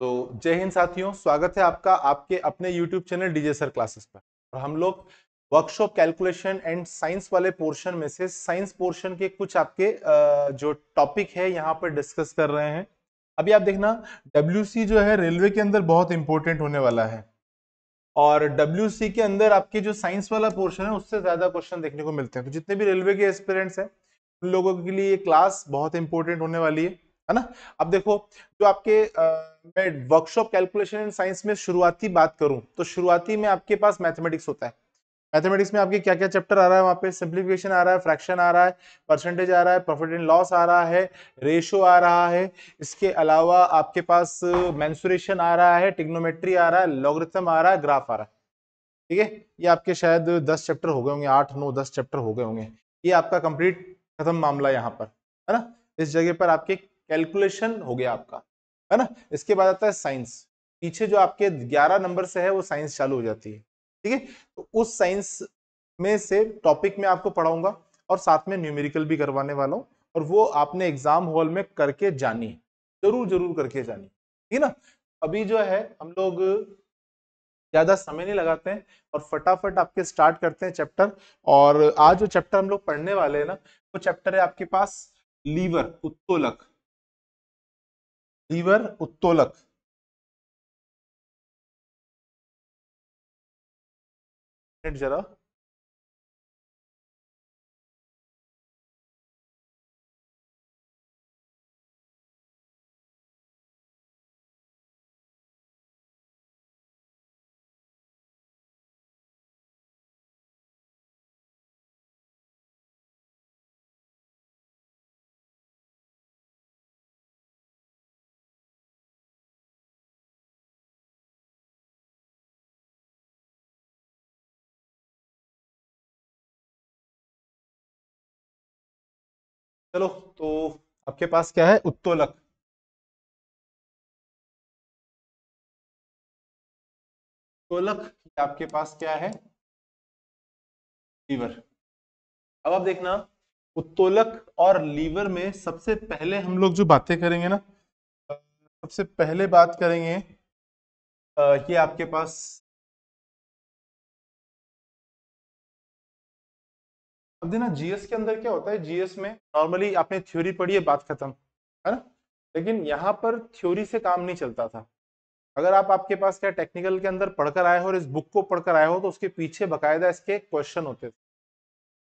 तो जय हिंद साथियों स्वागत है आपका आपके अपने YouTube channel DJ sir classes पर और हम लोग वर्कशॉप कैलकुलेशन एंड साइंस वाले पोर्शन में से साइंस पोर्शन के कुछ आपके जो टॉपिक है यहाँ पर डिस्कस कर रहे हैं अभी आप देखना डब्ल्यू जो है रेलवे के अंदर बहुत इंपॉर्टेंट होने वाला है और डब्ल्यू के अंदर आपके जो साइंस वाला पोर्शन है उससे ज्यादा क्वेश्चन देखने को मिलते हैं तो जितने भी रेलवे के एक्सपीरियंस है उन लोगों के लिए ये क्लास बहुत इंपॉर्टेंट होने वाली है है ना अब देखो जो आपके आ, मैं वर्कशॉप कैलकुलेशन एंड साइंस में शुरुआती बात करूं तो शुरुआती में आपके पास मैथमेटिक्स होता है मैथमेटिक्स में आपके क्या क्या चैप्टर आ रहा है वहाँ पे सिंप्लीफिकेशन आ रहा है फ्रैक्शन आ रहा है परसेंटेज आ रहा है प्रॉफिट एंड लॉस आ रहा है रेशो आ रहा है इसके अलावा आपके पास मैंसुरेशन आ रहा है टिग्नोमेट्री आ रहा है लॉग्रिथम आ रहा है ग्राफ आ रहा है ठीक है ये आपके शायद दस चैप्टर हो गए होंगे आठ नौ दस चैप्टर हो गए होंगे ये आपका कंप्लीट खत्म मामला यहाँ पर है ना इस जगह पर आपके कैलकुलेशन हो गया आपका है ना इसके बाद आता है साइंस पीछे जो आपके ग्यारह नंबर से है वो साइंस चालू हो जाती है ठीक है तो उस साइंस में से टॉपिक में आपको पढ़ाऊंगा और साथ में न्यूमेरिकल भी करवाने वाला हूँ और वो आपने एग्जाम हॉल में करके जानी जरूर जरूर करके जानी ठीक है ना अभी जो है हम लोग ज्यादा समय नहीं लगाते हैं और फटाफट आपके स्टार्ट करते हैं चैप्टर और आज जो चैप्टर हम लोग पढ़ने वाले हैं ना वो चैप्टर है आपके पास लीवर उत्तोलक लीवर उत्तोलक जरा चलो तो आपके पास क्या है उत्तोलक उत्तोलक आपके पास क्या है लीवर अब आप देखना उत्तोलक और लीवर में सबसे पहले हम लोग जो बातें करेंगे ना सबसे पहले बात करेंगे ये आपके पास अब देना जीएस के अंदर क्या होता है जीएस में नॉर्मली आपने थ्योरी पढ़ी है बात खत्म है ना लेकिन यहाँ पर थ्योरी से काम नहीं चलता था अगर आप आपके पास क्या टेक्निकल के अंदर पढ़कर आए हो और इस बुक को पढ़कर आए हो तो उसके पीछे बकायदा इसके क्वेश्चन होते थे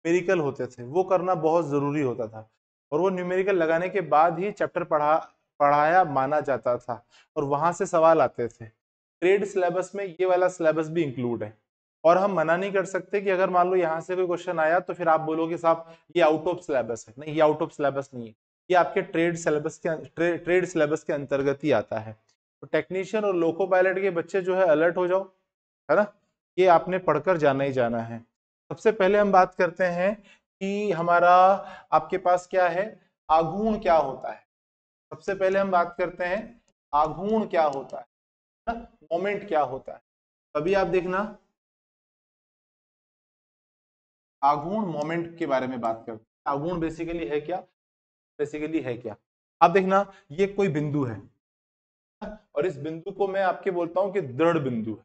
न्यूमेरिकल होते थे वो करना बहुत ज़रूरी होता था और वो न्यूमेरिकल लगाने के बाद ही चैप्टर पढ़ा पढ़ाया माना जाता था और वहाँ से सवाल आते थे ट्रेड सिलेबस में ये वाला सिलेबस भी इंक्लूड है और हम मना नहीं कर सकते कि अगर मान लो यहाँ से कोई क्वेश्चन आया तो फिर आप बोलोगे साहब ये आउट ऑफ सिलेबस है नहीं ये आउट ऑफ सिलेबस नहीं है ये आपके ट्रेड सिलेबस के ट्रे, ट्रेड सिलेबस के अंतर्गत ही आता है तो टेक्नीशियन और लोको पायलट के बच्चे जो है अलर्ट हो जाओ है ना ये आपने पढ़कर जाना ही जाना है सबसे पहले हम बात करते हैं कि हमारा आपके पास क्या है आघूर्ण क्या होता है सबसे पहले हम बात करते हैं आघूर्ण क्या होता है मोमेंट क्या होता है अभी आप देखना आगुण मोमेंट के बारे में बात करते हैं आगुण बेसिकली है क्या बेसिकली है क्या अब देखना ये कोई बिंदु है और इस बिंदु को मैं आपके बोलता हूँ कि दृढ़ बिंदु है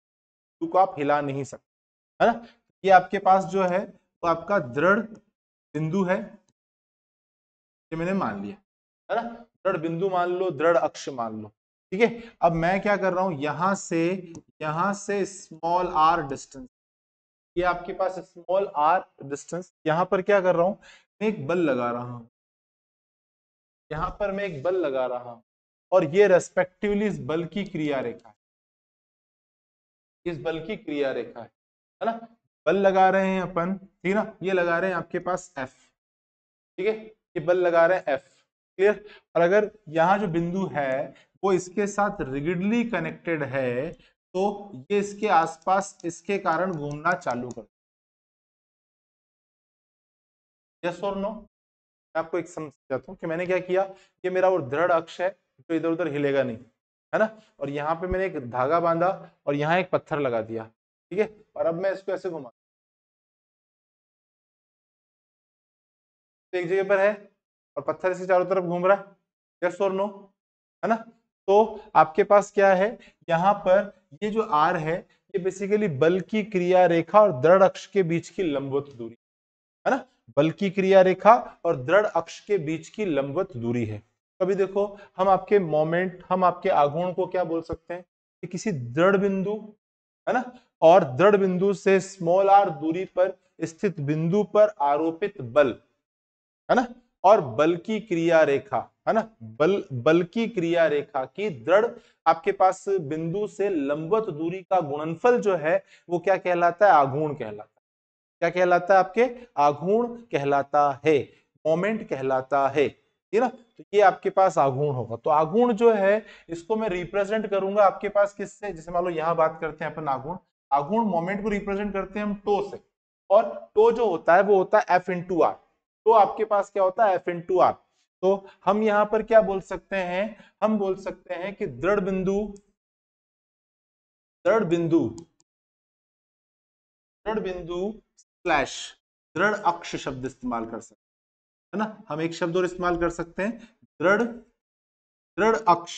तो को आप हिला नहीं सकते है ना ये आपके पास जो है वो आपका दृढ़ बिंदु है ये मैंने मान लिया है ना दृढ़ बिंदु मान लो दृढ़ अक्ष मान लो ठीक है अब मैं क्या कर रहा हूं यहां से यहां से स्मॉल आर डिस्टेंस ये आपके पास स्मॉल आर डिस्टेंस यहां पर क्या कर रहा हूं मैं एक बल लगा रहा हूं यहां पर मैं एक बल लगा रहा हूं और ये रेस्पेक्टिवली इस बल की क्रिया रेखा है इस बल की क्रिया रेखा है है ना बल लगा रहे हैं अपन ठीक है ना ये लगा रहे हैं आपके पास F ठीक है ये बल लगा रहे हैं F क्लियर और अगर यहां जो बिंदु है वो इसके साथ रिगिडली कनेक्टेड है तो ये इसके आसपास इसके कारण घूमना चालू कर yes और नो मैं आपको एक समझाता हूँ कि मैंने क्या किया ये मेरा वो दृढ़ अक्ष है जो इधर उधर हिलेगा नहीं है ना और यहाँ पे मैंने एक धागा बांधा और यहाँ एक पत्थर लगा दिया ठीक है और अब मैं इसको ऐसे घुमा एक जगह पर है और पत्थर इसके चारों तरफ घूम रहा है यस और नो है ना तो आपके पास क्या है यहाँ पर ये जो आर है ये बेसिकली बल की क्रिया रेखा और दृढ़ अक्ष के बीच की लंबवत दूरी है ना बल की क्रिया रेखा और दृढ़ अक्ष के बीच की लंबवत दूरी है कभी देखो हम आपके मोमेंट हम आपके आघूर्ण को क्या बोल सकते हैं कि किसी दृढ़ बिंदु है ना और दृढ़ बिंदु से स्मॉल आर दूरी पर स्थित बिंदु पर आरोपित बल है ना और बल की क्रिया रेखा है ना बल बल की क्रिया रेखा की दृढ़ आपके पास बिंदु से लंबवत दूरी का गुणनफल जो है वो क्या कहलाता है आघूर्ण कहलाता है क्या कहलाता है आपके आघूर्ण कहलाता है मोमेंट कहलाता है ठीक ना तो ये आपके पास आगुण होगा तो आगुण जो है इसको मैं रिप्रेजेंट करूंगा आपके पास किससे जैसे मान लो यहाँ बात करते हैं अपन आगुण आगुण मोमेंट को रिप्रेजेंट करते हैं हम टो से और टो जो होता है वो होता है एफ इन टू आर तो आपके पास क्या होता है एफ इन टू आर तो हम यहां पर क्या बोल सकते हैं हम बोल सकते हैं कि दृढ़ बिंदु दृढ़ बिंदु दृढ़ बिंदु स्लैश दृढ़ अक्ष शब्द इस्तेमाल कर सकते हैं है ना हम एक शब्द और इस्तेमाल कर सकते हैं दृढ़ दृढ़ अक्ष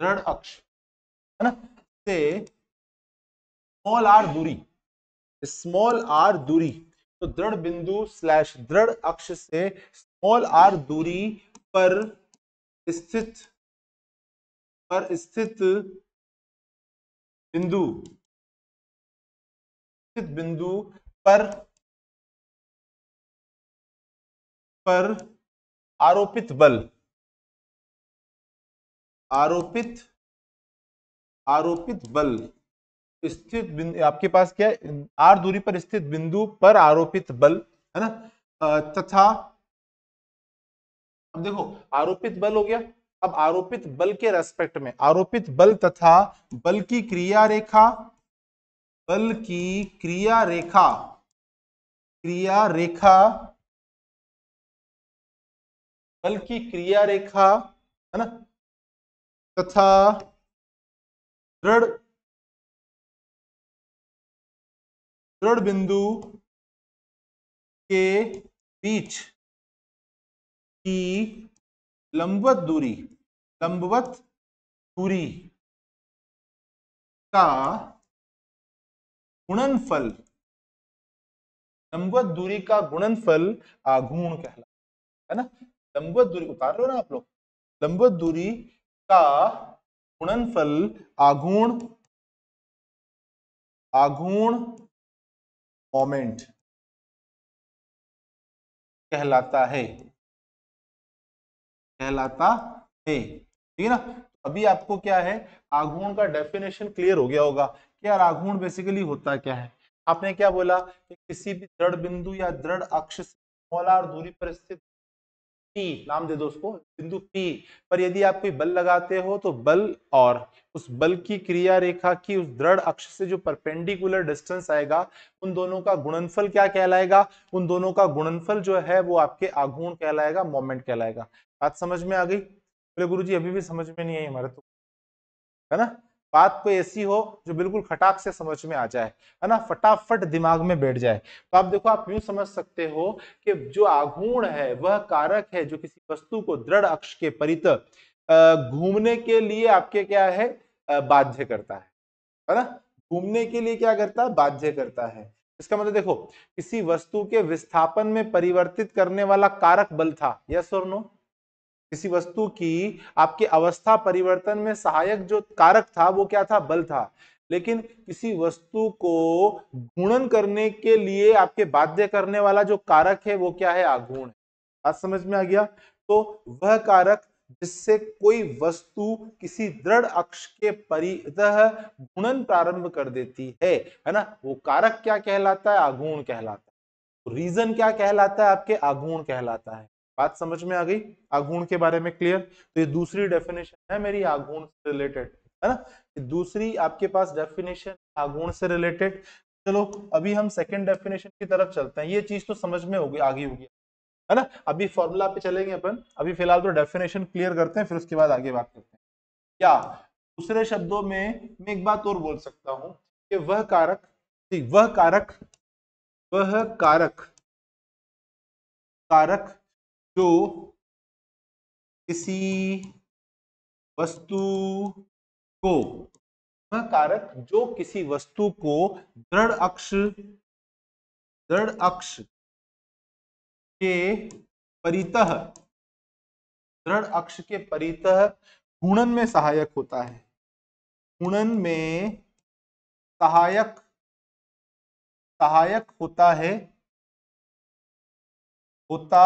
दृढ़ अक्ष है ना से स्मॉल आर दूरी स्मॉल आर दूरी तो दृढ़ बिंदु स्लैश दृढ़ अक्ष से स्मॉल आर दूरी पर स्थित पर स्थित बिंदु स्थित बिंदु पर पर आरोपित बल आरोपित आरोपित बल तो स्थित आपके पास क्या है आर दूरी पर स्थित बिंदु पर आरोपित बल है ना तथा अब देखो आरोपित बल हो गया अब आरोपित बल के रेस्पेक्ट में आरोपित बल तथा बल की क्रिया रेखा बल की क्रिया रेखा क्रिया रेखा बल की क्रिया रेखा है ना तथा दृढ़ दृढ़ बिंदु के बीच की लंबवत दूरी लंबवत दूरी का गुणनफल लंबवत दूरी का गुणनफल आघूर्ण कहलाता है ना लंबवत दूरी उतार रहे हो ना आप लोग लंबवत दूरी का गुणनफल आघूर्ण आघूर्ण मोमेंट कहलाता है कहलाता है ठीक है ना तो अभी आपको क्या है आघूर्ण का डेफिनेशन क्लियर हो गया होगा कि यार आघूर्ण बेसिकली होता क्या है आपने क्या बोला कि किसी भी दृढ़ बिंदु या दृढ़ अक्ष से मोलार दूरी पर स्थित नाम दे दो उसको बिंदु पी पर यदि आप कोई बल लगाते हो तो बल और उस बल की क्रिया रेखा की उस दृढ़ अक्ष से जो परपेंडिकुलर डिस्टेंस आएगा उन दोनों का गुणनफल क्या कहलाएगा उन दोनों का गुणनफल जो है वो आपके आघूर्ण कहलाएगा मोमेंट कहलाएगा बात समझ में आ गई बोले गुरु जी अभी भी समझ में नहीं आई हमारे तो है ना बात कोई ऐसी हो जो बिल्कुल खटाक से समझ में आ जाए है ना फटाफट दिमाग में बैठ जाए तो आप देखो आप यूं समझ सकते हो कि जो आघूर्ण है वह कारक है जो किसी वस्तु को दृढ़ अक्ष के परित घूमने के लिए आपके क्या है बाध्य करता है है ना घूमने के लिए क्या करता है बाध्य करता है इसका मतलब देखो किसी वस्तु के विस्थापन में परिवर्तित करने वाला कारक बल था यस और नो किसी वस्तु की आपके अवस्था परिवर्तन में सहायक जो कारक था वो क्या था बल था लेकिन किसी वस्तु को गुणन करने के लिए आपके बाध्य करने वाला जो कारक है वो क्या है आगुण बात समझ में आ गया तो वह कारक जिससे कोई वस्तु किसी दृढ़ अक्ष के परितः गुणन प्रारंभ कर देती है है ना वो कारक क्या कहलाता है आगुण कहलाता है रीजन तो क्या कहलाता है आपके आगुण कहलाता है बात समझ में आ गई आघूर्ण के बारे में क्लियर तो ये दूसरी डेफिनेशन है मेरी आघूर्ण से रिलेटेड है ना दूसरी आपके पास डेफिनेशन आघूर्ण से रिलेटेड चलो अभी हम सेकेंड डेफिनेशन की तरफ चलते हैं ये चीज तो समझ में होगी आगे होगी है ना अभी फॉर्मूला पे चलेंगे अपन अभी फिलहाल तो डेफिनेशन क्लियर करते हैं फिर उसके बाद आगे बात करते हैं क्या दूसरे शब्दों में मैं एक बात और बोल सकता हूं कि वह कारक वह कारक वह कारक कारक जो तो किसी वस्तु को वह कारक जो किसी वस्तु को दृढ़ अक्ष दृढ़ अक्ष के परितः दृढ़ अक्ष के परितः घूर्णन में सहायक होता है घूर्णन में सहायक सहायक होता है होता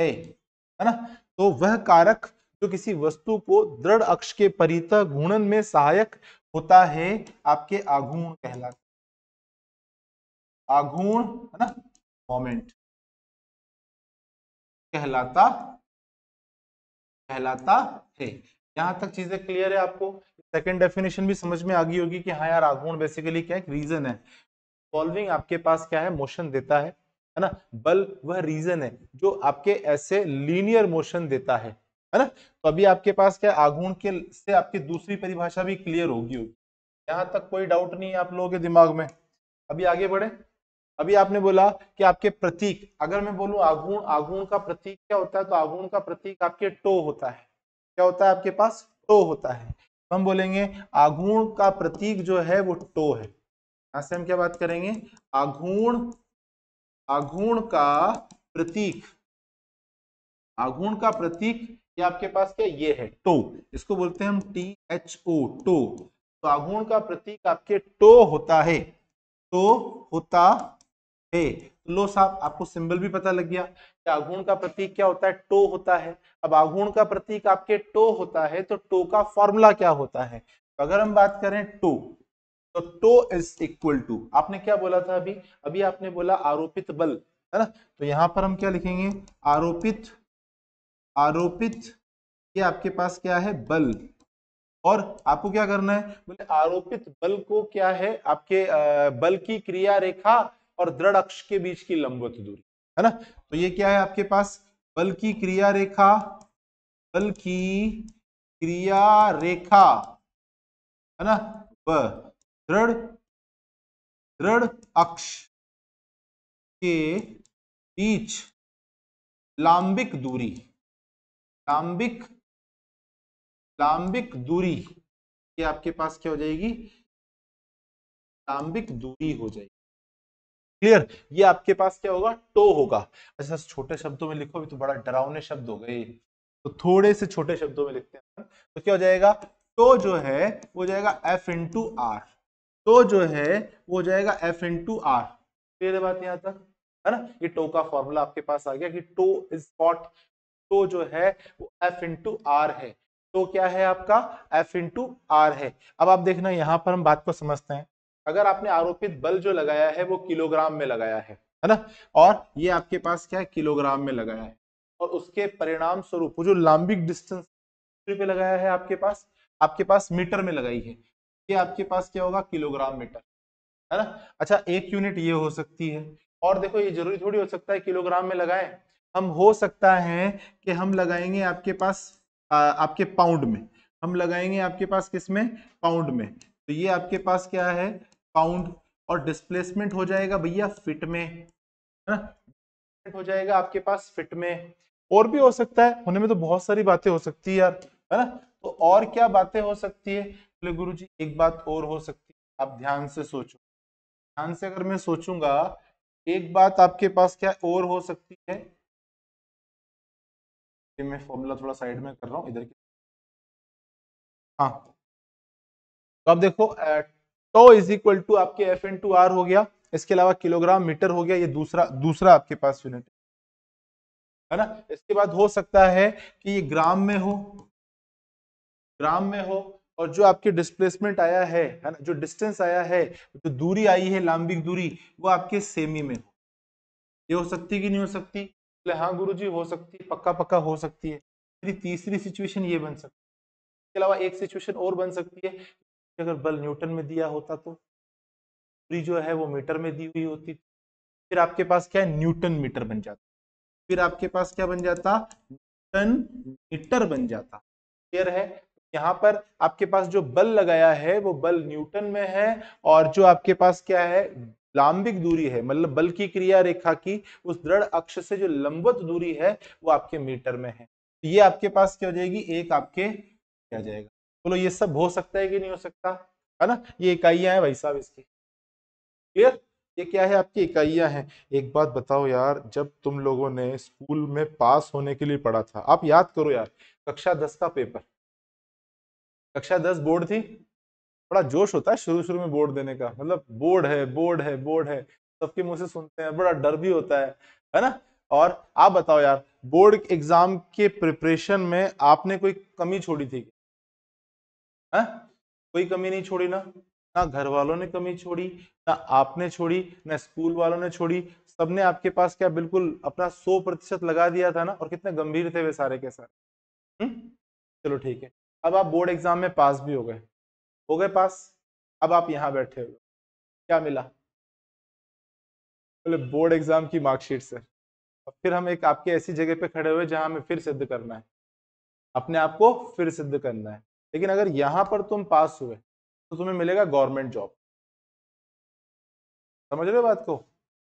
है है ना तो वह कारक जो किसी वस्तु को दृढ़ अक्ष के परित गुणन में सहायक होता है आपके आघूर्ण कहलाता आघूर्ण है ना मोमेंट कहलाता कहलाता है यहां तक चीजें क्लियर है आपको सेकेंड डेफिनेशन भी समझ में आ गई होगी कि हाँ यार आघूर्ण बेसिकली क्या एक रीजन है सॉल्विंग आपके पास क्या है मोशन देता है है ना बल वह रीजन है जो आपके ऐसे लीनियर मोशन देता है है ना तो अभी आपके पास क्या आगुण के से आपकी दूसरी परिभाषा भी क्लियर होगी होगी यहां तक कोई डाउट नहीं है आप लोगों के दिमाग में अभी आगे बढ़े अभी आपने बोला कि आपके प्रतीक अगर मैं बोलू आगुण आगुण का प्रतीक क्या होता है तो आगुण का प्रतीक आपके टो होता है क्या होता है आपके पास टो होता है तो हम बोलेंगे आघूर्ण का प्रतीक जो है वो टो है यहां से हम क्या बात करेंगे आघूर्ण अगुण का प्रतीक अगुण का प्रतीक ये आपके पास क्या ये है टो इसको बोलते हैं हम टी एच ओ टो तो अगुण का प्रतीक आपके टो होता है टो होता है तो लो साहब आपको सिंबल भी पता लग गया कि आघूर्ण का प्रतीक क्या होता है टो होता है अब आघूर्ण का प्रतीक आपके टो होता है तो टो का फॉर्मूला क्या होता है अगर हम बात करें टो तो टो इज इक्वल टू आपने क्या बोला था अभी अभी आपने बोला आरोपित बल है ना तो यहां पर हम क्या लिखेंगे आरोपित आरोपित ये आपके पास क्या है बल और आपको क्या करना है बोले आरोपित बल को क्या है आपके बल की क्रिया रेखा और दृढ़ अक्ष के बीच की लंबवत दूरी है ना तो ये क्या है आपके पास बल की क्रिया रेखा बल की क्रिया रेखा है ना दृढ़ दृढ़ अक्ष के बीच लांबिक दूरी लांबिक लांबिक दूरी ये आपके पास क्या हो जाएगी लांबिक दूरी हो जाएगी क्लियर ये आपके पास क्या होगा टो होगा अच्छा छोटे शब्दों में लिखो अभी तो बड़ा डरावने शब्द हो गए तो थोड़े से छोटे शब्दों में लिखते हैं तो क्या हो जाएगा टो जो है वो जाएगा एफ इंटू आर तो जो है वो हो जाएगा एफ इन टू आर पहले बात यहाँ तक है ना ये टो का फॉर्मूला आपके पास आ गया कि टो इज वॉट टो जो है वो एफ टू आर है तो क्या है आपका एफ इन टू आर है अब आप देखना यहाँ पर हम बात को समझते हैं अगर आपने आरोपित बल जो लगाया है वो किलोग्राम में लगाया है है ना और ये आपके पास क्या है किलोग्राम में लगाया है और उसके परिणाम स्वरूप जो लंबिक डिस्टेंस पे लगाया है आपके पास आपके पास मीटर में लगाई है ये आपके पास क्या होगा किलोग्राम मीटर है ना अच्छा एक यूनिट ये हो सकती है और देखो ये जरूरी थोड़ी हो सकता है किलोग्राम में लगाए हम हो सकता है कि हम लगाएंगे आपके पास आ, आपके पाउंड में हम लगाएंगे आपके पास किस में पाउंड में तो ये आपके पास क्या है पाउंड और डिस्प्लेसमेंट हो जाएगा भैया फिट में है ना हो जाएगा आपके पास फिट में और भी हो सकता है होने में तो बहुत सारी बातें हो सकती है यार है ना तो और क्या बातें हो सकती है बोले गुरु जी एक बात और हो सकती है आप ध्यान से सोचो ध्यान से अगर मैं सोचूंगा एक बात आपके पास क्या और हो सकती है ये मैं फॉर्मूला थोड़ा साइड में कर रहा हूँ इधर की हाँ तो आप देखो टो इज इक्वल टू आपके एफ एन टू आर हो गया इसके अलावा किलोग्राम मीटर हो गया ये दूसरा दूसरा आपके पास यूनिट है ना इसके बाद हो सकता है कि ये ग्राम में हो ग्राम में हो और जो आपके डिस्प्लेसमेंट आया है है ना जो डिस्टेंस आया है जो दूरी आई है लांबिक दूरी वो आपके सेमी में हो ये हो सकती कि नहीं हो सकती बोले हाँ गुरु जी हो सकती है पक्का पक्का हो सकती है मेरी तीसरी सिचुएशन ये बन सकती है इसके अलावा एक सिचुएशन और बन सकती है अगर बल न्यूटन में दिया होता तो दूरी जो है वो मीटर में दी हुई होती फिर आपके पास क्या है न्यूटन मीटर बन जाता फिर आपके पास क्या बन जाता न्यूटन मीटर बन जाता क्लियर है यहाँ पर आपके पास जो बल लगाया है वो बल न्यूटन में है और जो आपके पास क्या है लांबिक दूरी है मतलब बल की क्रिया रेखा की उस दृढ़ अक्ष से जो लंबवत दूरी है वो आपके मीटर में है तो ये आपके पास क्या हो जाएगी एक आपके क्या जाएगा बोलो तो ये सब हो सकता है कि नहीं हो सकता है ना ये इकाइयां हैं भाई साहब इसकी क्लियर ये क्या है आपकी इकाइयां हैं एक बात बताओ यार जब तुम लोगों ने स्कूल में पास होने के लिए पढ़ा था आप याद करो यार कक्षा दस का पेपर कक्षा दस बोर्ड थी बड़ा जोश होता है शुरू शुरू में बोर्ड देने का मतलब बोर्ड है बोर्ड है बोर्ड है सबके मुंह से सुनते हैं बड़ा डर भी होता है है ना और आप बताओ यार बोर्ड एग्जाम के प्रिपरेशन में आपने कोई कमी छोड़ी थी है? हाँ? कोई कमी नहीं छोड़ी ना ना घर वालों ने कमी छोड़ी ना आपने छोड़ी ना स्कूल वालों ने छोड़ी सबने आपके पास क्या बिल्कुल अपना सौ प्रतिशत लगा दिया था ना और कितने गंभीर थे वे सारे के सारे हम्म? चलो ठीक है अब आप बोर्ड एग्जाम में पास भी हो गए हो गए पास अब आप यहाँ बैठे हो क्या मिला बोले बोर्ड एग्जाम की मार्कशीट सर और फिर हम एक आपके ऐसी जगह पे खड़े हुए जहाँ हमें फिर सिद्ध करना है अपने आप को फिर सिद्ध करना है लेकिन अगर यहाँ पर तुम पास हुए तो तुम्हें मिलेगा गवर्नमेंट जॉब समझ रहे हो बात को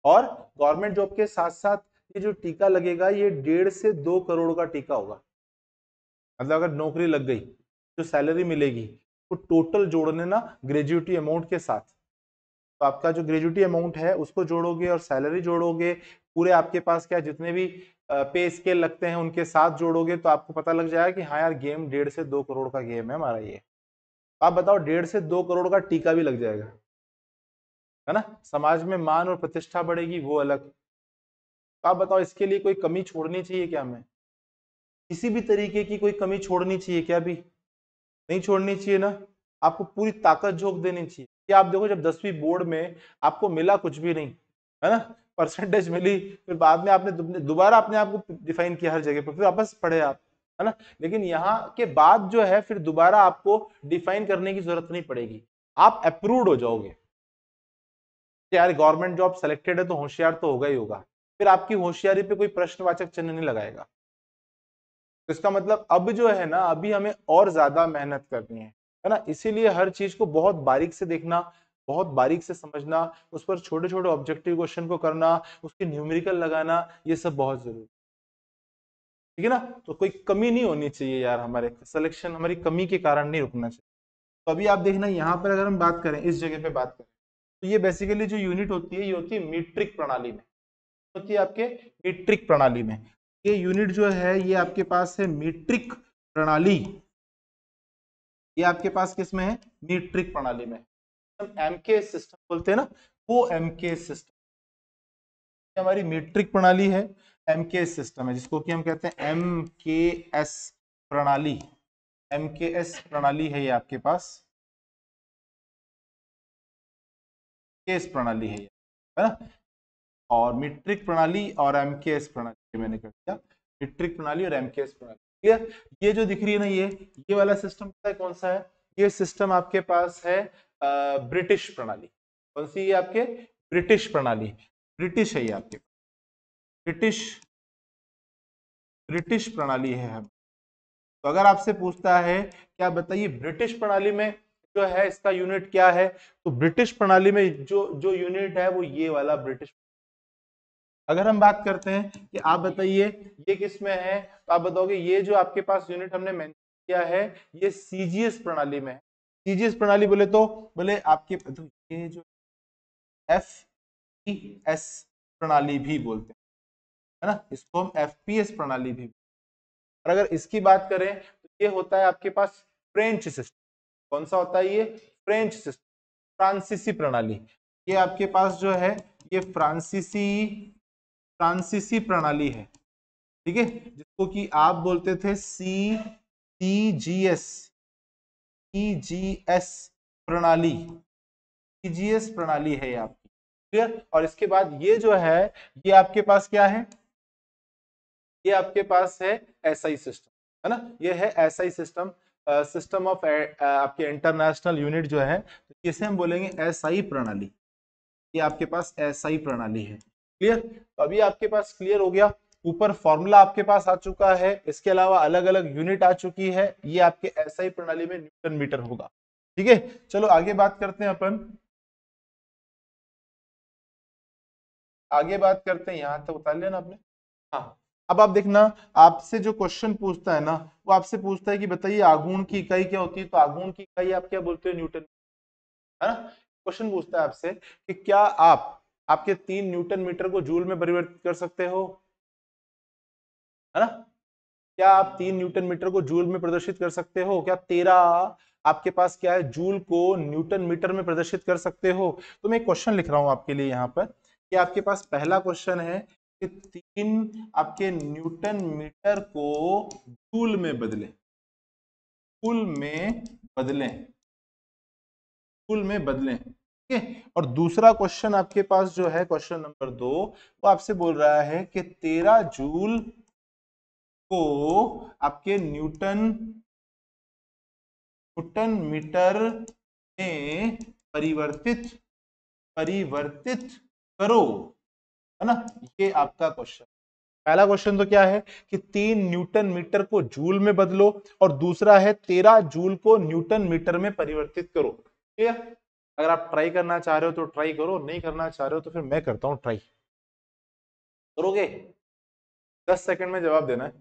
और गवर्नमेंट जॉब के साथ साथ ये जो टीका लगेगा ये डेढ़ से दो करोड़ का टीका होगा मतलब अगर नौकरी लग गई जो सैलरी मिलेगी वो तो टोटल जोड़ लेना ग्रेजुएटी अमाउंट के साथ तो आपका जो ग्रेजुएटी अमाउंट है उसको जोड़ोगे और सैलरी जोड़ोगे पूरे आपके पास क्या जितने भी पे स्केल लगते हैं उनके साथ जोड़ोगे तो आपको पता लग जाएगा कि हाँ यार गेम डेढ़ से दो करोड़ का गेम है हमारा ये आप बताओ डेढ़ से दो करोड़ का टीका भी लग जाएगा है ना समाज में मान और प्रतिष्ठा बढ़ेगी वो अलग तो आप बताओ इसके लिए कोई कमी छोड़नी चाहिए क्या हमें किसी भी तरीके की कोई कमी छोड़नी चाहिए क्या भी नहीं छोड़नी चाहिए ना आपको पूरी ताकत झोंक देनी चाहिए कि आप देखो जब दसवीं बोर्ड में आपको मिला कुछ भी नहीं है ना परसेंटेज मिली फिर बाद में आपने दोबारा अपने आप को डिफाइन किया हर जगह पर फिर वापस पढ़े आप है ना लेकिन यहाँ के बाद जो है फिर दोबारा आपको डिफाइन करने की जरूरत नहीं पड़ेगी आप अप्रूव हो जाओगे यार गवर्नमेंट जॉब सेलेक्टेड है तो होशियार तो होगा ही होगा फिर आपकी होशियारी पे कोई प्रश्नवाचक चिन्ह नहीं लगाएगा तो इसका मतलब अब जो है ना अभी हमें और ज्यादा मेहनत करनी है है ना इसीलिए हर चीज को बहुत बारीक से देखना बहुत बारीक से समझना उस पर छोटे छोटे ऑब्जेक्टिव क्वेश्चन को करना उसके न्यूमेरिकल लगाना ये सब बहुत जरूरी ठीक है ना तो कोई कमी नहीं होनी चाहिए यार हमारे सिलेक्शन हमारी कमी के कारण नहीं रुकना चाहिए तो अभी आप देखना यहाँ पर अगर हम बात करें इस जगह पे बात करें तो ये बेसिकली जो यूनिट होती है ये होती है मीट्रिक प्रणाली में होती है आपके मीट्रिक प्रणाली में ये यूनिट जो है ये आपके पास है मीट्रिक प्रणाली ये आपके पास किस में है मीट्रिक प्रणाली में एम के सिस्टम बोलते हैं ना वो एम के सिस्टम हमारी मीट्रिक प्रणाली है एम के सिस्टम है जिसको कि हम कहते हैं एम के एस प्रणाली एम के एस प्रणाली है ये आपके पास प्रणाली है ये है ना और मीट्रिक प्रणाली और एमकेएस प्रणाली मैंने कर दिया मीट्रिक प्रणाली और एमकेएस प्रणाली क्लियर ये जो दिख रही है ना ये ये वाला सिस्टम पता है कौन सा है ये सिस्टम आपके पास है ब्रिटिश प्रणाली कौन सी ये आपके ब्रिटिश प्रणाली ब्रिटिश है ये आपके ब्रिटिश ब्रिटिश प्रणाली है हम तो अगर आपसे पूछता है क्या बताइए ब्रिटिश प्रणाली में जो है इसका यूनिट क्या है तो ब्रिटिश प्रणाली में जो जो यूनिट है वो ये वाला ब्रिटिश अगर हम बात करते हैं कि आप बताइए ये किस में है तो आप बताओगे ये जो आपके पास यूनिट हमने मैं किया है ये सीजीएस प्रणाली में है सीजीएस प्रणाली बोले तो बोले आपके तो ये जो एफ पी एस प्रणाली भी बोलते हैं है ना इसको हम एफ पी एस प्रणाली भी और अगर इसकी बात करें तो ये होता है आपके पास फ्रेंच सिस्टम कौन सा होता है ये फ्रेंच सिस्टम फ्रांसीसी प्रणाली ये आपके पास जो है ये फ्रांसीसी फ्रांसीसी प्रणाली है ठीक है जिसको कि आप बोलते थे C T G S T G S प्रणाली टी जी एस प्रणाली है आपकी क्लियर और इसके बाद ये जो है ये आपके पास क्या है ये आपके पास है एसआई सिस्टम है ना ये है एसआई सिस्टम सिस्टम ऑफ आपके इंटरनेशनल यूनिट जो है तो इसे हम बोलेंगे एसआई प्रणाली ये आपके पास एसआई प्रणाली है क्लियर तो अभी आपके पास क्लियर हो गया ऊपर फॉर्मूला आपके पास आ चुका है इसके अलावा अलग अलग यूनिट आ चुकी है ये आपके ऐसा ही प्रणाली में न्यूटन मीटर होगा ठीक है चलो आगे बात करते हैं अपन आगे बात करते हैं यहाँ तक तो उतार लिया ना आपने हाँ अब आप देखना आपसे जो क्वेश्चन पूछता है ना वो आपसे पूछता है कि बताइए आगुण की इकाई क्या होती है तो आगुण की इकाई आप क्या बोलते हो न्यूटन है ना क्वेश्चन पूछता है आपसे कि क्या आप आपके तीन न्यूटन मीटर को जूल में परिवर्तित कर सकते हो है ना क्या आप तीन न्यूटन मीटर को जूल में प्रदर्शित कर सकते हो क्या तेरा आपके पास क्या है जूल को न्यूटन मीटर में प्रदर्शित कर सकते हो तो मैं एक क्वेश्चन लिख रहा हूं आपके लिए यहाँ पर कि आपके पास पहला क्वेश्चन है कि तीन आपके न्यूटन मीटर को जूल में बदले कुल में बदले कुल में बदले ठीक है और दूसरा क्वेश्चन आपके पास जो है क्वेश्चन नंबर दो वो आपसे बोल रहा है कि तेरह जूल को आपके न्यूटन न्यूटन मीटर में परिवर्तित परिवर्तित करो है ना ये आपका क्वेश्चन पहला क्वेश्चन तो क्या है कि तीन न्यूटन मीटर को जूल में बदलो और दूसरा है तेरह जूल को न्यूटन मीटर में परिवर्तित करो क्लियर अगर आप ट्राई करना चाह रहे हो तो ट्राई करो नहीं करना चाह रहे हो तो फिर मैं करता हूँ ट्राई करोगे दस सेकंड में जवाब देना है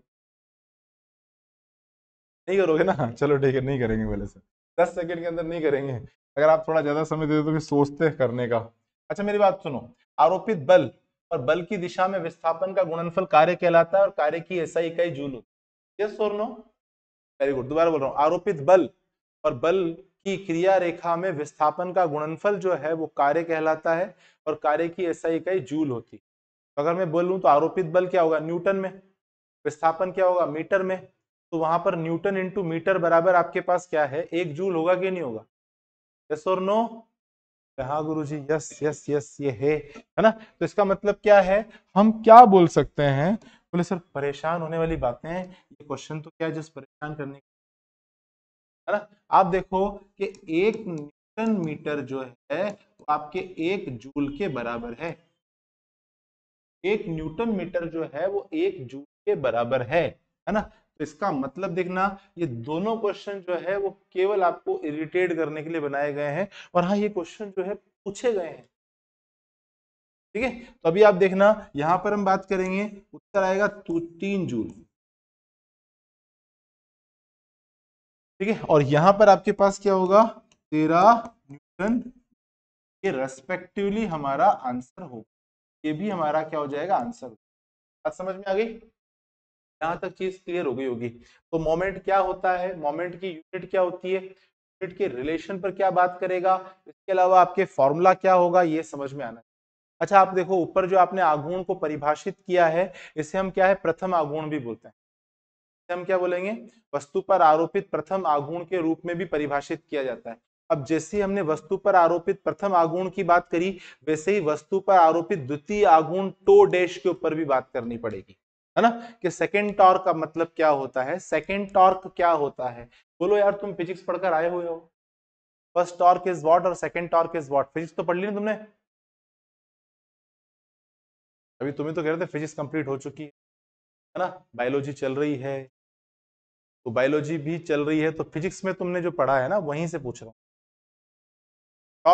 नहीं करोगे ना चलो ठीक है नहीं करेंगे पहले से दस सेकंड के अंदर नहीं करेंगे अगर आप थोड़ा ज्यादा समय देते दो तो फिर सोचते करने का अच्छा मेरी बात सुनो आरोपित बल और बल की दिशा में विस्थापन का गुणनफल कार्य कहलाता है और कार्य की ऐसा इकाई जूल होती है यस वेरी गुड दोबारा बोल रहा हूँ आरोपित बल और बल कि क्रिया रेखा में विस्थापन का गुणनफल जो है वो कार्य कहलाता है और कार्य की ऐसा इकाई जूल होती है तो अगर मैं बोलूँ तो आरोपित बल क्या होगा न्यूटन में विस्थापन क्या होगा मीटर में तो वहां पर न्यूटन इंटू मीटर बराबर आपके पास क्या है एक जूल होगा कि नहीं होगा यस और नो हाँ गुरु जी यस यस यस ये है है ना तो इसका मतलब क्या है हम क्या बोल सकते हैं बोले सर परेशान होने वाली बातें ये क्वेश्चन तो क्या जिस परेशान करने है ना आप देखो कि एक न्यूटन मीटर जो है वो आपके एक जूल के बराबर है एक न्यूटन मीटर जो है वो एक जूल के बराबर है है ना तो इसका मतलब देखना ये दोनों क्वेश्चन जो है वो केवल आपको इरिटेट करने के लिए बनाए गए हैं और हाँ ये क्वेश्चन जो है पूछे गए हैं ठीक है तो अभी आप देखना यहां पर हम बात करेंगे उत्तर आएगा तीन जूल ठीक है और यहां पर आपके पास क्या होगा तेरह न्यूटन के रेस्पेक्टिवली हमारा आंसर होगा ये भी हमारा क्या हो जाएगा आंसर बात समझ में आ गई यहां तक चीज क्लियर हो गई होगी तो मोमेंट क्या होता है मोमेंट की यूनिट क्या होती है यूनिट के रिलेशन पर क्या बात करेगा इसके अलावा आपके फॉर्मूला क्या होगा ये समझ में आना अच्छा आप देखो ऊपर जो आपने आगुण को परिभाषित किया है इसे हम क्या है प्रथम आगुण भी बोलते हैं हम क्या बोलेंगे वस्तु पर आरोपित प्रथम आगुण के रूप में भी परिभाषित किया जाता है अब जैसे हमने वस्तु पर आरोपित प्रथम आगुण की बात करी वैसे ही वस्तु पर आरोपित द्वितीय आगुण टो डैश के ऊपर भी बात करनी पड़ेगी है ना कि सेकेंड टॉर्क का मतलब क्या होता है सेकेंड टॉर्क क्या होता है बोलो यार तुम फिजिक्स पढ़कर आए हुए हो फर्स्ट टॉर्क इज वॉट और second torque is what physics तो पढ़ ली ना तुमने अभी तुम्हें तो कह रहे थे फिजिक्स कंप्लीट हो चुकी है ना बायोलॉजी चल रही है तो बायोलॉजी भी चल रही है तो फिजिक्स में तुमने जो पढ़ा है ना वहीं से पूछ रहा हूं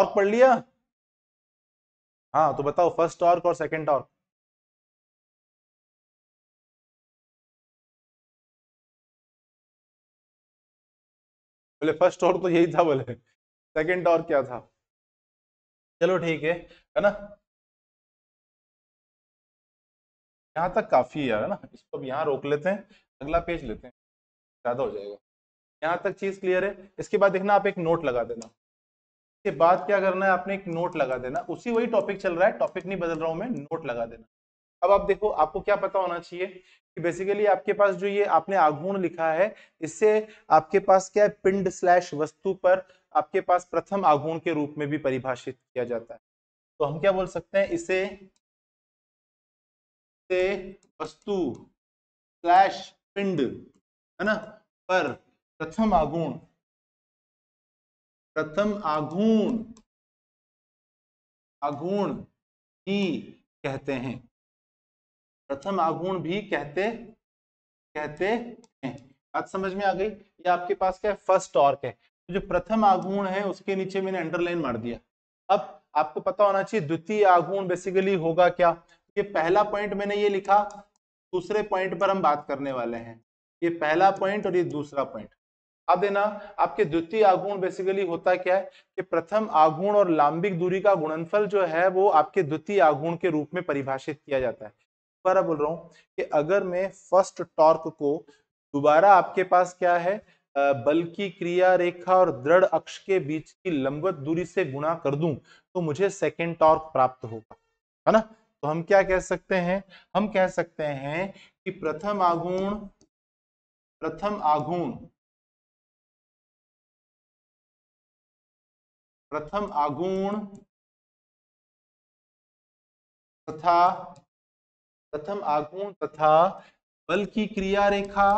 टॉर्क पढ़ लिया हाँ तो बताओ फर्स्ट टॉर्क और सेकेंड टॉर्क बोले फर्स्ट टॉर्क तो यही था बोले सेकेंड टॉर्क क्या था चलो ठीक है है ना यहां तक काफी है ना इसको अब यहां रोक लेते हैं अगला पेज लेते हैं ज्यादा हो जाएगा यहाँ तक चीज क्लियर है इसके बाद देखना आप एक नोट लगा देना इसके बाद क्या करना है आपने एक नोट लगा देना उसी वही टॉपिक चल रहा है टॉपिक नहीं बदल रहा हूँ मैं नोट लगा देना अब आप देखो आपको क्या पता होना चाहिए कि बेसिकली आपके पास जो ये आपने आघूर्ण लिखा है इससे आपके पास क्या है पिंड स्लैश वस्तु पर आपके पास प्रथम आघूर्ण के रूप में भी परिभाषित किया जाता है तो हम क्या बोल सकते हैं इसे से वस्तु स्लैश पिंड है ना पर प्रथम आगुण प्रथम आगुण आगुण ही कहते हैं प्रथम आगुण भी कहते कहते हैं बात समझ में आ गई ये आपके पास क्या है फर्स्ट टॉर्क है तो जो प्रथम आगुण है उसके नीचे मैंने अंडरलाइन मार दिया अब आपको पता होना चाहिए द्वितीय आगुण बेसिकली होगा क्या ये पहला पॉइंट मैंने ये लिखा दूसरे पॉइंट पर हम बात करने वाले हैं ये पहला पॉइंट और ये दूसरा पॉइंट अब देना आपके द्वितीय आगुण बेसिकली होता क्या है कि प्रथम आगुण और लांबिक दूरी का गुणनफल जो है वो आपके द्वितीय आगुण के रूप में परिभाषित किया जाता है पर बोल रहा हूं कि अगर मैं फर्स्ट टॉर्क को दोबारा आपके पास क्या है बल की क्रिया रेखा और दृढ़ अक्ष के बीच की लंबवत दूरी से गुणा कर दूं तो मुझे सेकेंड टॉर्क प्राप्त होगा है ना तो हम क्या कह सकते हैं हम कह सकते हैं कि प्रथम आगुण प्रथम आघूर्ण प्रथम आगुण तथा प्रथम आगुण तथा बल की क्रिया रेखा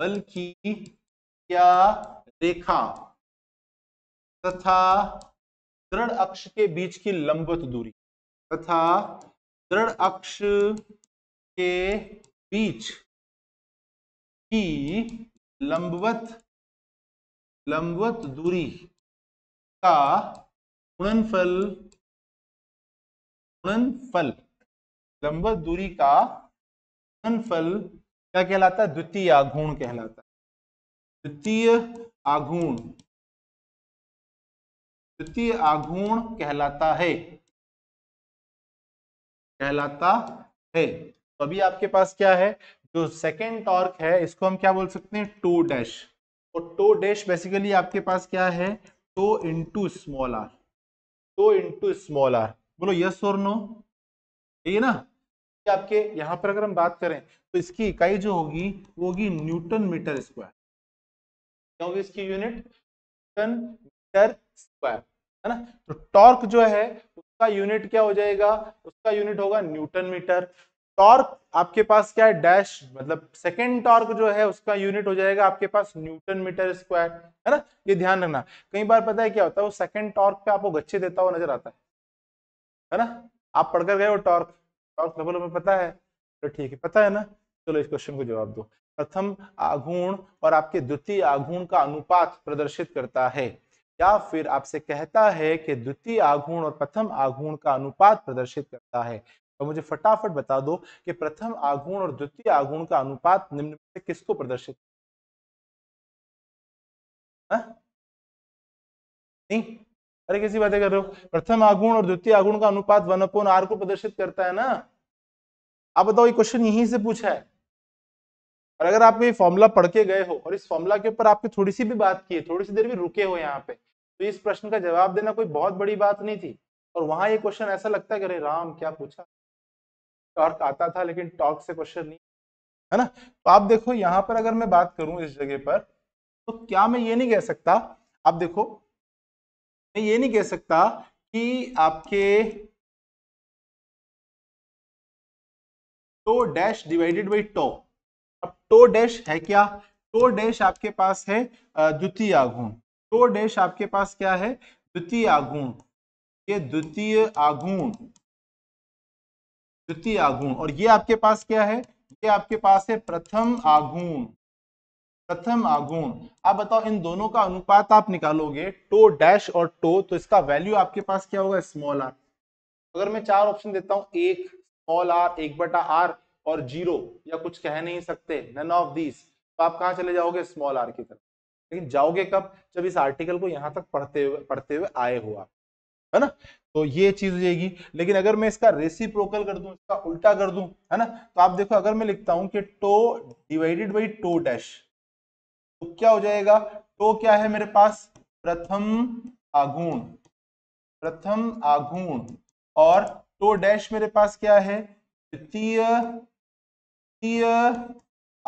बल की क्रिया रेखा तथा दृढ़ अक्ष के बीच की लंबवत दूरी तथा दृढ़ अक्ष के बीच की लंबवत लंबवत दूरी का गुणनफल गुणनफल लंबवत दूरी का गुणनफल क्या कहलाता है द्वितीय आघूर्ण कहलाता है द्वितीय आघूर्ण द्वितीय आघूर्ण कहलाता है कहलाता है तो अभी आपके पास क्या है जो सेकेंड टॉर्क है इसको हम क्या बोल सकते हैं टू डैश और टो डैश बेसिकली आपके पास क्या है two into small R two into small R बोलो यस और नो ठीक है ना आपके यहाँ पर अगर हम बात करें तो इसकी इकाई जो होगी वो होगी न्यूटन मीटर स्क्वायर क्या होगी इसकी यूनिट न्यूटन मीटर स्क्वायर है ना तो टॉर्क जो है उसका यूनिट क्या हो जाएगा उसका यूनिट होगा न्यूटन मीटर टॉर्क आपके पास क्या है डैश मतलब सेकेंड टॉर्क जो है उसका यूनिट हो जाएगा आपके पास न्यूटन मीटर स्क्वायर है ना ये ध्यान रखना कई बार पता है क्या होता है वो सेकेंड टॉर्क पे आपको गच्छे देता हुआ नजर आता है है ना आप पढ़कर गए हो टॉर्क टॉर्क डबल में पता है तो ठीक है पता है ना चलो इस क्वेश्चन को जवाब दो प्रथम आघूर्ण और आपके द्वितीय आघूर्ण का अनुपात प्रदर्शित करता है या फिर आपसे कहता है कि द्वितीय आघूर्ण और प्रथम आघूर्ण का अनुपात प्रदर्शित करता है और तो मुझे फटाफट बता दो कि प्रथम आगुण और द्वितीय आगुण का अनुपात निम्न से किसको प्रदर्शित हाँ? नहीं अरे कैसी बातें कर रहे हो प्रथम आगुण और द्वितीय आगुण का अनुपात वन अपॉन आर को प्रदर्शित करता है ना आप बताओ ये क्वेश्चन यहीं से पूछा है और अगर आप ये फॉर्मूला पढ़ के गए हो और इस फॉर्मूला के ऊपर आपने थोड़ी सी भी बात की है थोड़ी सी देर भी रुके हो यहाँ पे तो इस प्रश्न का जवाब देना कोई बहुत बड़ी बात नहीं थी और वहां ये क्वेश्चन ऐसा लगता है कि अरे राम क्या पूछा टॉर्क आता था लेकिन टॉर्क से क्वेश्चन नहीं है ना तो आप देखो यहां पर अगर मैं बात करूं इस जगह पर तो क्या मैं ये नहीं कह सकता आप देखो मैं ये नहीं कह सकता कि आपके tau dash divided by tau अब टो डैश है क्या टो डैश आपके पास है द्वितीय आगुण टो डैश आपके पास क्या है द्वितीय आगुण ये द्वितीय आगुण द्वितीय आघूर्ण और ये आपके पास क्या है ये आपके पास है प्रथम आघूर्ण प्रथम आघूर्ण आप बताओ इन दोनों का अनुपात आप निकालोगे टो डैश और टो तो इसका वैल्यू आपके पास क्या होगा स्मॉल आर अगर मैं चार ऑप्शन देता हूं एक स्मॉल आर एक बटा आर और जीरो या कुछ कह नहीं सकते नन ऑफ दीज तो आप कहाँ चले जाओगे स्मॉल आर की तरफ लेकिन जाओगे कब जब इस आर्टिकल को यहां तक पढ़ते हुए पढ़ते हुए आए हो आप है ना तो ये चीज हो जाएगी लेकिन अगर मैं इसका रेसिप्रोकल कर दूं इसका उल्टा कर दूं है ना तो आप देखो अगर मैं लिखता हूं कि tau divided by tau dash तो क्या हो जाएगा टो क्या है मेरे पास प्रथम आगुण प्रथम आगुण और टो डैश मेरे पास क्या है द्वितीय द्वितीय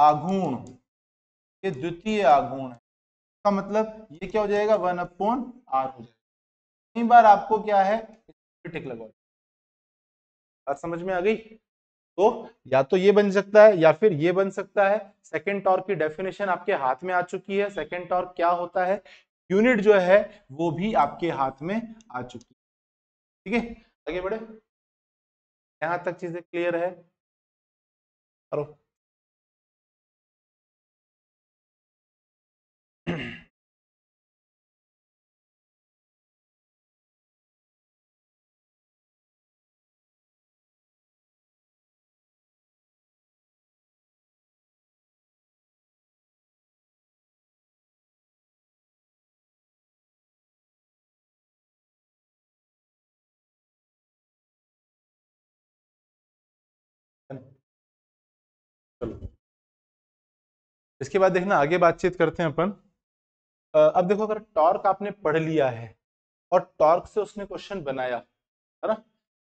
आगुण ये द्वितीय आगुण का मतलब ये क्या हो जाएगा वन अपॉन आर हो जाएगा कई बार आपको क्या है टिक लगाओ बात समझ में आ गई तो या तो ये बन सकता है या फिर ये बन सकता है सेकेंड टॉर्क की डेफिनेशन आपके हाथ में आ चुकी है सेकेंड टॉर्क क्या होता है यूनिट जो है वो भी आपके हाथ में आ चुकी है ठीक है आगे बढ़े यहां तक चीजें क्लियर है करो चलो इसके बाद देखना आगे बातचीत करते हैं अपन अब देखो अगर टॉर्क आपने पढ़ लिया है और टॉर्क से उसने क्वेश्चन बनाया है ना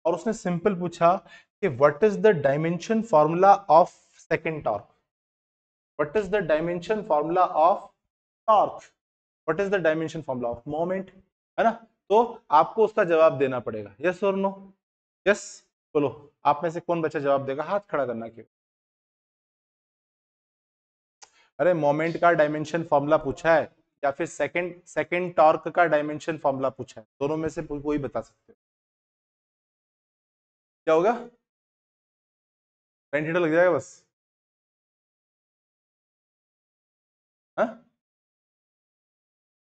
और उसने सिंपल पूछा कि what is the dimension formula of second torque what is the dimension formula of torque what is the dimension formula of moment है ना तो आपको उसका जवाब देना पड़ेगा यस और नो यस बोलो आप में से कौन बच्चा जवाब देगा हाथ खड़ा करना क्यों अरे मोमेंट का डायमेंशन फॉर्मूला पूछा है या फिर सेकंड सेकंड टॉर्क का डायमेंशन फॉर्मूला पूछा है दोनों में से कोई बता सकते हो क्या होगा पेंट लग जाएगा बस हा?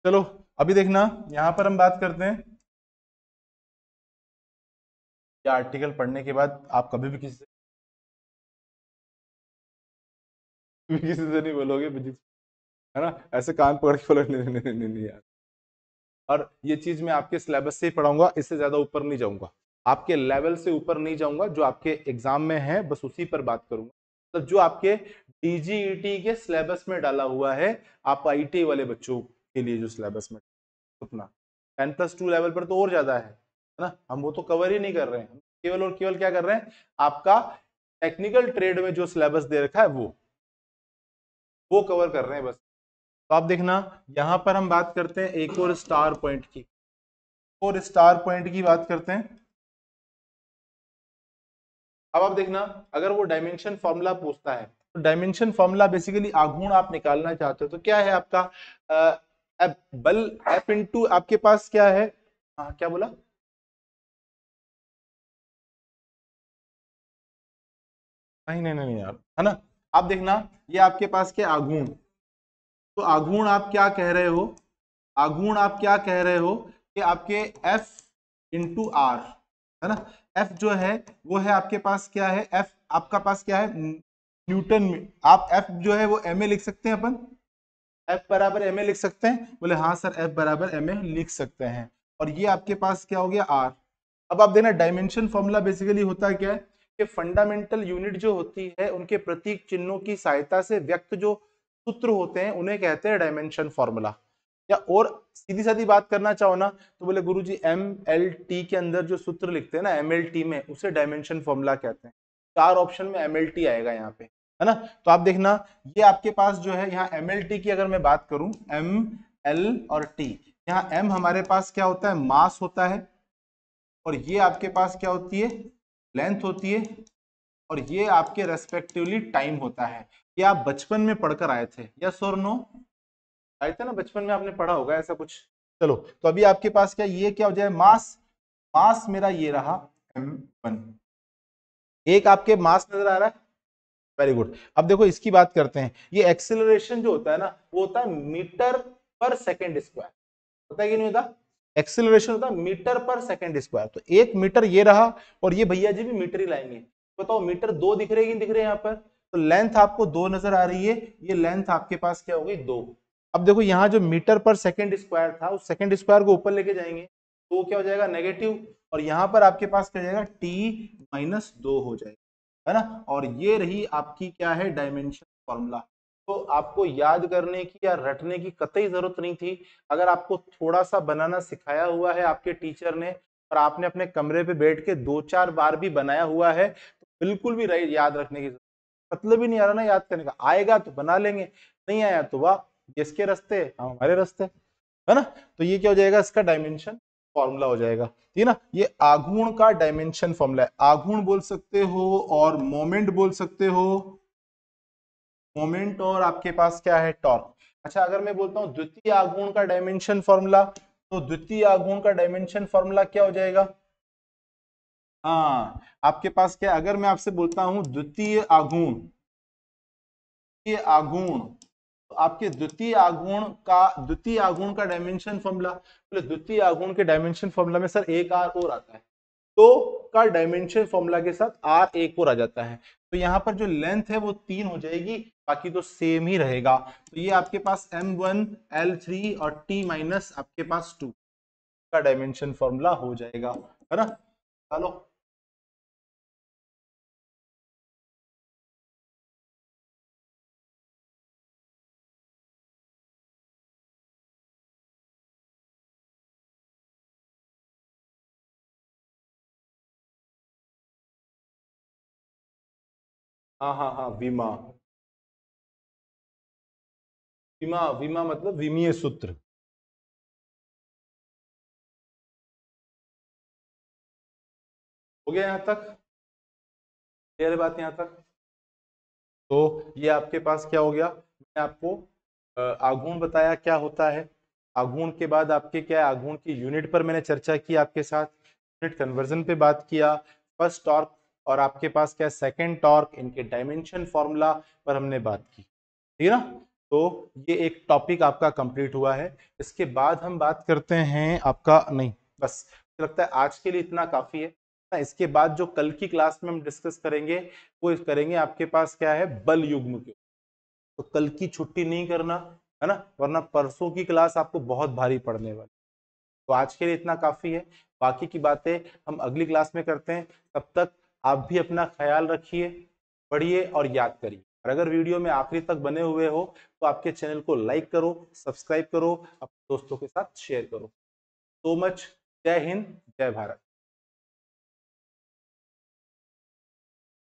चलो अभी देखना यहां पर हम बात करते हैं या आर्टिकल पढ़ने के बाद आप कभी भी किसी से किसी से नहीं बोलोगे है ना ऐसे कान पकड़ के बोलोगे नहीं नहीं नहीं नहीं यार और ये चीज मैं आपके सिलेबस से ही पढ़ाऊंगा इससे ज्यादा ऊपर नहीं जाऊंगा आपके लेवल से ऊपर नहीं जाऊंगा जो आपके एग्जाम में है बस उसी पर बात करूंगा मतलब तो जो आपके डीजीईटी e के सिलेबस में डाला हुआ है आप आई वाले बच्चों के लिए जो सिलेबस में अपना टेन प्लस टू लेवल पर तो और ज्यादा है ना हम वो तो कवर ही नहीं कर रहे हैं केवल और केवल क्या कर रहे हैं आपका टेक्निकल ट्रेड में जो सिलेबस दे रखा है वो वो कवर कर रहे हैं बस तो आप देखना यहाँ पर हम बात करते हैं एक और स्टार पॉइंट की और स्टार पॉइंट की बात करते हैं अब आप देखना अगर वो डायमेंशन फॉर्मूला पूछता है तो डायमेंशन फॉर्मूला बेसिकली आघूर्ण आप निकालना चाहते हो तो क्या है आपका आ, एप, बल एप इनटू आपके पास क्या है आ, हाँ, क्या बोला नहीं नहीं नहीं यार है ना आप देखना ये आपके पास के आगुण तो आगुण आप क्या कह रहे हो आगुण आप क्या कह रहे हो कि आपके एफ इंटू आर है ना एफ जो है वो है आपके पास क्या है एफ आपका पास क्या है न्यूटन में आप एफ जो है वो एम ए लिख सकते हैं अपन एफ बराबर एम ए लिख सकते हैं बोले हाँ सर एफ बराबर एम ए लिख सकते हैं और ये आपके पास क्या हो गया आर अब आप देखना डायमेंशन फॉर्मूला बेसिकली होता क्या है के फंडामेंटल यूनिट जो होती है उनके प्रतीक चिन्हों की सहायता से व्यक्त जो सूत्र होते हैं उन्हें कहते हैं डायमेंशन फॉर्मूला या और सीधी साधी बात करना चाहो ना तो बोले गुरु जी एम एल टी के अंदर जो सूत्र लिखते हैं ना एम एल टी में उसे डायमेंशन फॉर्मूला कहते हैं चार ऑप्शन में एम एल टी आएगा यहाँ पे है ना तो आप देखना ये आपके पास जो है यहाँ एम एल टी की अगर मैं बात करूं एम एल और टी यहाँ एम हमारे पास क्या होता है मास होता है और ये आपके पास क्या होती है लेंथ होती है और ये आपके रेस्पेक्टिवली टाइम होता है कि आप बचपन में पढ़कर आए थे या सोर नो आए थे ना बचपन में आपने पढ़ा होगा ऐसा कुछ चलो तो अभी आपके पास क्या ये क्या हो जाए मास मास मेरा ये रहा एम वन एक आपके मास नजर आ रहा है वेरी गुड अब देखो इसकी बात करते हैं ये एक्सेलरेशन जो होता है ना वो होता है मीटर पर सेकेंड स्क्वायर होता है कि नहीं होता एक्सिलेशन होता है मीटर पर सेकेंड स्क्वायर तो एक मीटर ये रहा और ये भैया जी भी मीटर ही लाएंगे बताओ मीटर दो दिख रहे दिख रहे हैं यहाँ पर तो लेंथ आपको दो नजर आ रही है ये लेंथ आपके पास क्या होगी दो अब देखो यहाँ जो मीटर पर सेकेंड स्क्वायर था उस सेकेंड स्क्वायर को ऊपर लेके जाएंगे तो क्या हो जाएगा नेगेटिव और यहाँ पर आपके पास क्या जाएगा टी माइनस दो हो जाएगा है ना और ये रही आपकी क्या है डायमेंशन फॉर्मूला तो आपको याद करने की या रटने की कतई जरूरत नहीं थी अगर आपको थोड़ा सा बनाना सिखाया हुआ है आपके टीचर ने और आपने अपने कमरे पे बैठ के दो चार बार भी बनाया हुआ है तो बिल्कुल भी राइट याद रखने की जरूरत मतलब ही नहीं आ रहा ना याद करने का आएगा तो बना लेंगे नहीं आया तो वाह जिसके रस्ते हाँ, हमारे रस्ते है ना तो ये क्या हो जाएगा इसका डायमेंशन फॉर्मूला हो जाएगा ठीक है ना ये आघूर्ण का डायमेंशन फॉर्मूला है आघूर्ण बोल सकते हो और मोमेंट बोल सकते हो मोमेंट और आपके पास क्या है टॉर्क अच्छा अगर मैं बोलता हूँ द्वितीय आगुण का डायमेंशन फॉर्मूला तो द्वितीय आगुण का डायमेंशन फॉर्मूला क्या हो जाएगा आ, हाँ, आपके पास क्या अगर मैं आपसे बोलता हूं द्वितीय आगुण द्वितीय आगुण तो आपके द्वितीय आगुण का द्वितीय आगुण का डायमेंशन फॉर्मूला बोले तो द्वितीय आगुण के डायमेंशन फॉर्मूला में सर एक आर और आता है तो का डायमेंशन फॉर्मूला के साथ आर एक और आ जाता है तो यहाँ पर जो लेंथ है वो तीन हो जाएगी बाकी तो सेम ही रहेगा तो ये आपके पास एम वन एल थ्री और टी माइनस आपके पास टू का डायमेंशन फॉर्मूला हो जाएगा है ना चलो हाँ हाँ हाँ विमा विमा विमा मतलब विमीय सूत्र हो गया यहां तक क्लियर बात यहां तक तो ये आपके पास क्या हो गया मैं आपको आगुण बताया क्या होता है आगुण के बाद आपके क्या है आघूर्ण की यूनिट पर मैंने चर्चा की आपके साथ यूनिट कन्वर्जन पे बात किया फर्स्ट टॉर्क और आपके पास क्या सेकेंड टॉर्क इनके डायमेंशन फॉर्मूला पर हमने बात की ठीक ना तो ये एक टॉपिक आपका कंप्लीट हुआ है इसके बाद हम बात करते हैं आपका नहीं बस लगता है आज के लिए इतना काफ़ी है ना हाँ, इसके बाद जो कल की क्लास में हम डिस्कस करेंगे वो करेंगे आपके पास क्या है बल युग्म के तो कल की छुट्टी नहीं करना है ना वरना परसों की क्लास आपको बहुत भारी पड़ने वाली तो आज के लिए इतना काफ़ी है बाकी की बातें हम अगली क्लास में करते हैं तब तक आप भी अपना ख्याल रखिए पढ़िए और याद करिए और अगर वीडियो में आखिरी तक बने हुए हो तो आपके चैनल को लाइक करो सब्सक्राइब करो अपने दोस्तों के साथ शेयर करो सो मच जय हिंद जय भारत